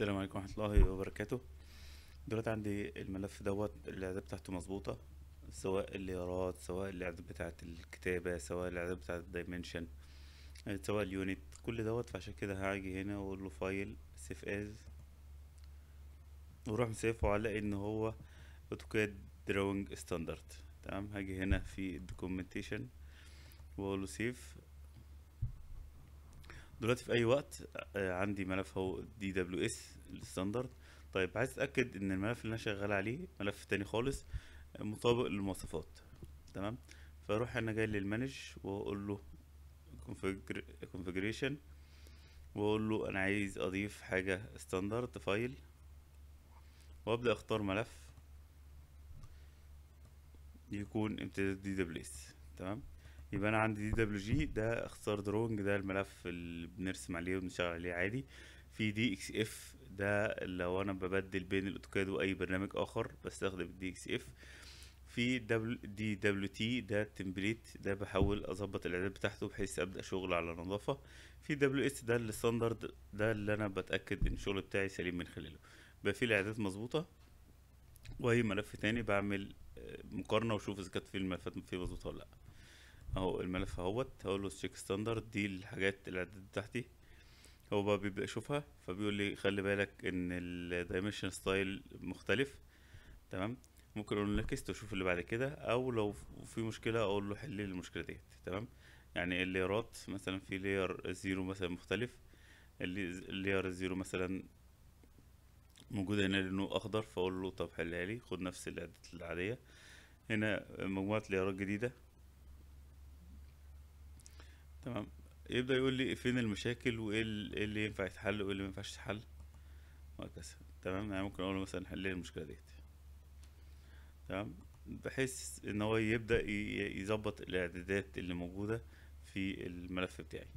السلام عليكم ورحمه الله وبركاته دلوقتي عندي الملف دوت الاعداد بتاعته مظبوطه سواء الليارات سواء الاعداد بتاعه الكتابه سواء الاعداد بتاعه الدايمنشن سواء اليونت كل دوت فعشان كده هاجي هنا واقول له فايل سيف از واروح مسيفه على ان هو اوتوكاد دراونج ستاندرد تمام هاجي هنا في الدوكيومنتيشن واقول له سيف دلوقتي في اي وقت آه، عندي ملف هو دي دبليو اس الستاندرد طيب عايز اتاكد ان الملف اللي انا شغال عليه ملف تاني خالص مطابق للمواصفات تمام فاروح انا جاي للمانج واقول له configuration واقول له انا عايز اضيف حاجه ستاندرد فايل وابدا اختار ملف يكون امتداد دي دبليو اس تمام يبقى انا عندي دي دبليو جي ده اختصار دروينج ده الملف اللي بنرسم عليه وبنشتغل عليه عادي في دي اكس اف ده لو انا ببدل بين الاوتوكاد واي برنامج اخر بستخدم الدي اكس اف في دبل دي دبليو تي ده التمبليت ده بحاول اظبط الاعداد بتاعته بحيث ابدا شغل على نظافه في دبليو اس ده الستاندرد ده اللي انا بتاكد ان الشغل بتاعي سليم من خلاله بقى فيه الاعداد مظبوطه واي ملف تاني بعمل آه، مقارنه واشوف اذا كانت في الملفات فيه مظبوطه ولا لا اهو الملف اهوت هقوله له تشيك ستاندرد دي الحاجات الاعداد بتاعتي هو بقى بيبدا يشوفها فبيقول لي خلي بالك ان الدايمنشن ستايل مختلف تمام ممكن اقول له نكست وشوف اللي بعد كده او لو في مشكله اقول له حل لي المشكله ديت تمام يعني الليرات مثلا في لير زيرو مثلا مختلف اللير زيرو مثلا موجود هنا لونه اخضر فاقول له طب حلها لي خد نفس الاعدادات العاديه هنا مجموعه ليرات جديده تمام يبدا يقول لي فين المشاكل وايه إيه اللي ينفع يتحل وايه اللي ما ينفعش يتحل وهكذا تمام يعني ممكن اقول مثلا حل لي المشكله ديت تمام بحيث ان هو يبدا يظبط الاعدادات اللي موجوده في الملف بتاعي